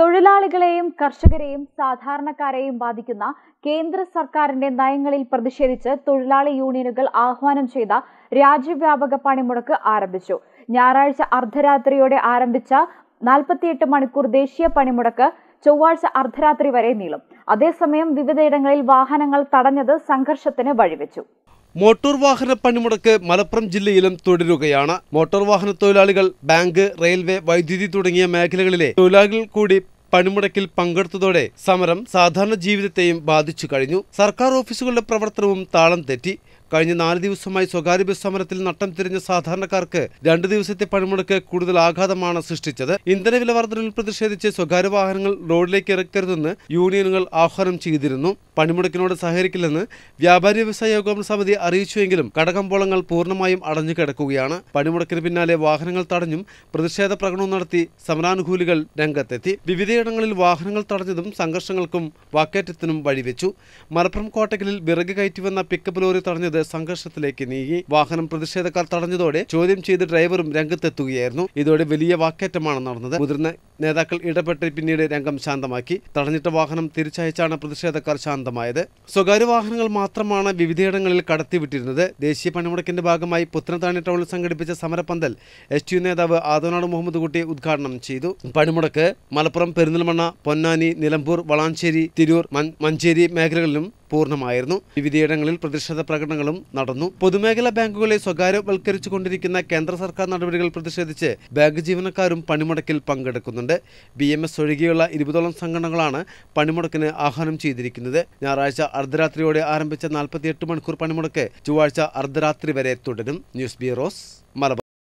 തൊഴിലാളികളെയും കർഷകരെയും സാധാരണക്കാരെയും ബാധിക്കുന്ന കേന്ദ്ര സർക്കാരിന്റെ നയങ്ങളിൽ പ്രതിഷേധിച്ച് തൊഴിലാളി യൂണിയനുകൾ ആഹ്വാനം ചെയ്ത രാജ്യവ്യാപക പണിമുടക്ക് ആരംഭിച്ചു ഞായറാഴ്ച അർദ്ധരാത്രിയോടെ ആരംഭിച്ച നാൽപ്പത്തിയെട്ട് മണിക്കൂർ ദേശീയ പണിമുടക്ക് ചൊവ്വാഴ്ച അർദ്ധരാത്രി വരെ നീളും അതേസമയം വിവിധയിടങ്ങളിൽ വാഹനങ്ങൾ തടഞ്ഞത് സംഘർഷത്തിന് വഴിവെച്ചു മോട്ടോർ വാഹന പണിമുടക്ക് മലപ്പുറം ജില്ലയിലും തുടരുകയാണ് മോട്ടോർ വാഹന തൊഴിലാളികൾ ബാങ്ക് റെയിൽവേ വൈദ്യുതി തുടങ്ങിയ മേഖലകളിലെ തൊഴിലാളികൾ കൂടി പണിമുടക്കിൽ പങ്കെടുത്തതോടെ സമരം സാധാരണ ജീവിതത്തെയും ബാധിച്ചു കഴിഞ്ഞു സർക്കാർ ഓഫീസുകളുടെ പ്രവർത്തനവും താളം തെറ്റി കഴിഞ്ഞ നാല് ദിവസമായി സ്വകാര്യ ബസ് സമരത്തിൽ നട്ടം തിരിഞ്ഞ സാധാരണക്കാർക്ക് രണ്ട് ദിവസത്തെ പണിമുടക്ക് കൂടുതൽ ആഘാതമാണ് സൃഷ്ടിച്ചത് ഇന്ധനവില വർധനയിൽ പ്രതിഷേധിച്ച് സ്വകാര്യ വാഹനങ്ങൾ റോഡിലേക്ക് ഇറക്കരുതെന്ന് യൂണിയനുകൾ ആഹ്വാനം ചെയ്തിരുന്നു പണിമുടക്കിനോട് സഹകരിക്കില്ലെന്ന് വ്യാപാരി വ്യവസായ യോഗം സമിതി അറിയിച്ചുവെങ്കിലും കടകമ്പോളങ്ങൾ പൂർണ്ണമായും അടഞ്ഞു കിടക്കുകയാണ് പണിമുടക്കിന് പിന്നാലെ വാഹനങ്ങൾ തടഞ്ഞും പ്രതിഷേധ പ്രകടനവും നടത്തി സമരാനുകൂലികൾ രംഗത്തെത്തി വിവിധയിടങ്ങളിൽ വാഹനങ്ങൾ തടഞ്ഞതും സംഘർഷങ്ങൾക്കും വാക്കേറ്റത്തിനും വഴിവെച്ചു മലപ്പുറം കോട്ടക്കലിൽ വിറക് കയറ്റി വന്ന പിക്കപ്പ് ലോറി തടഞ്ഞത് ഇത് സംഘർഷത്തിലേക്ക് നീങ്ങി വാഹനം പ്രതിഷേധക്കാർ തടഞ്ഞതോടെ ചോദ്യം ചെയ്ത് ഡ്രൈവറും രംഗത്തെത്തുകയായിരുന്നു ഇതോടെ വലിയ വാക്കേറ്റമാണ് നടന്നത് മുതിർന്ന നേതാക്കൾ ഇടപെട്ട് പിന്നീട് രംഗം ശാന്തമാക്കി തടഞ്ഞിട്ട വാഹനം തിരിച്ചയച്ചാണ് പ്രതിഷേധക്കാർ ശാന്തമായത് സ്വകാര്യ വാഹനങ്ങൾ മാത്രമാണ് വിവിധയിടങ്ങളിൽ കടത്തിവിട്ടിരുന്നത് ദേശീയ പണിമുടക്കിന്റെ ഭാഗമായി പുത്തനത്താണി ടൗണിൽ സംഘടിപ്പിച്ച സമരപന്തൽ എസ് ടി നേതാവ് ആദോനാട് മുഹമ്മദ് കുട്ടി ഉദ്ഘാടനം ചെയ്തു പണിമുടക്ക് മലപ്പുറം പെരിന്തൽമണ്ണ പൊന്നാനി നിലമ്പൂർ വളാഞ്ചേരി തിരൂർ മഞ്ചേരി മേഖലകളിലും പൂർണ്ണമായിരുന്നു വിവിധയിടങ്ങളിൽ പ്രതിഷേധ പ്രകടനങ്ങളും നടന്നു പൊതുമേഖലാ ബാങ്കുകളെ കൊണ്ടിരിക്കുന്ന കേന്ദ്ര സർക്കാർ നടപടികൾ പ്രതിഷേധിച്ച് ബാങ്ക് ജീവനക്കാരും പണിമുടക്കിൽ പങ്കെടുക്കുന്നുണ്ട് ബി എം എസ് ഒഴികെയുള്ള ഇരുപതോളം സംഘടനകളാണ് പണിമുടക്കിന് ആഹ്വാനം ചെയ്തിരിക്കുന്നത് ഞായറാഴ്ച അർദ്ധരാത്രിയോടെ ആരംഭിച്ച നാൽപ്പത്തിയെട്ട് മണിക്കൂർ പണിമുടക്ക് ചൊവ്വാഴ്ച അർദ്ധരാത്രി വരെ തുടരും ന്യൂസ് ബ്യൂറോസ് മലബാർ